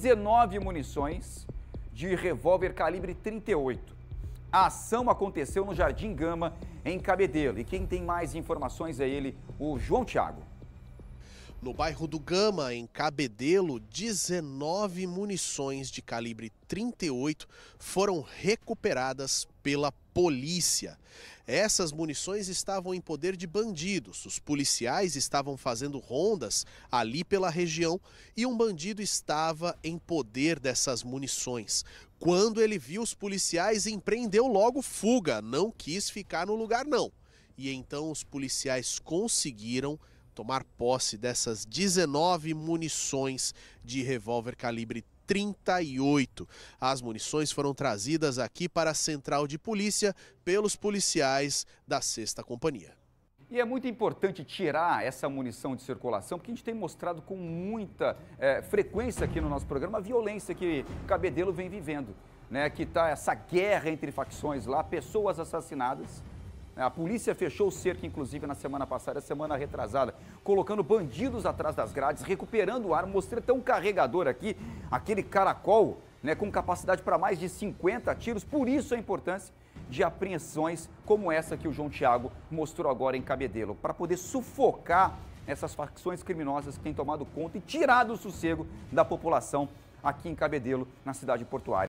19 munições de revólver calibre 38. A ação aconteceu no Jardim Gama, em Cabedelo. E quem tem mais informações é ele, o João Thiago. No bairro do Gama, em Cabedelo, 19 munições de calibre 38 foram recuperadas pela polícia. Essas munições estavam em poder de bandidos. Os policiais estavam fazendo rondas ali pela região e um bandido estava em poder dessas munições. Quando ele viu os policiais, empreendeu logo fuga, não quis ficar no lugar não. E então os policiais conseguiram tomar posse dessas 19 munições de revólver calibre 38. As munições foram trazidas aqui para a central de polícia pelos policiais da sexta Companhia. E é muito importante tirar essa munição de circulação, porque a gente tem mostrado com muita é, frequência aqui no nosso programa a violência que Cabedelo vem vivendo, né? Que tá essa guerra entre facções lá, pessoas assassinadas, a polícia fechou o cerco, inclusive, na semana passada, semana retrasada, colocando bandidos atrás das grades, recuperando o ar. Mostrei até um carregador aqui, aquele caracol, né, com capacidade para mais de 50 tiros. Por isso a importância de apreensões como essa que o João Tiago mostrou agora em Cabedelo, para poder sufocar essas facções criminosas que têm tomado conta e tirado o sossego da população aqui em Cabedelo, na cidade portuária.